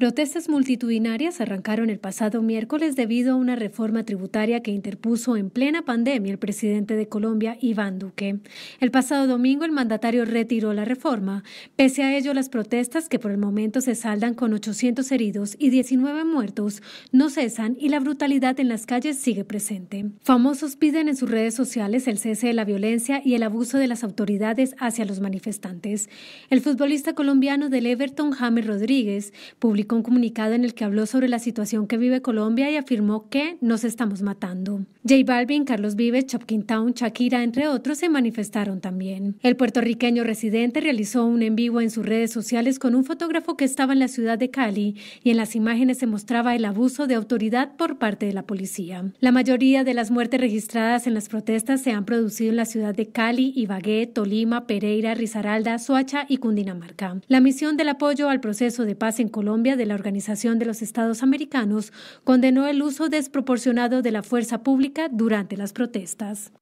Protestas multitudinarias arrancaron el pasado miércoles debido a una reforma tributaria que interpuso en plena pandemia el presidente de Colombia, Iván Duque. El pasado domingo el mandatario retiró la reforma. Pese a ello, las protestas, que por el momento se saldan con 800 heridos y 19 muertos, no cesan y la brutalidad en las calles sigue presente. Famosos piden en sus redes sociales el cese de la violencia y el abuso de las autoridades hacia los manifestantes. El futbolista colombiano del Everton, James Rodríguez, publicó con comunicado en el que habló sobre la situación que vive Colombia y afirmó que nos estamos matando. J Balvin, Carlos Vives, Chopkin Town, Shakira, entre otros, se manifestaron también. El puertorriqueño residente realizó un en vivo en sus redes sociales con un fotógrafo que estaba en la ciudad de Cali y en las imágenes se mostraba el abuso de autoridad por parte de la policía. La mayoría de las muertes registradas en las protestas se han producido en la ciudad de Cali, Ibagué, Tolima, Pereira, Risaralda, Soacha y Cundinamarca. La misión del apoyo al proceso de paz en Colombia de la Organización de los Estados Americanos condenó el uso desproporcionado de la fuerza pública durante las protestas.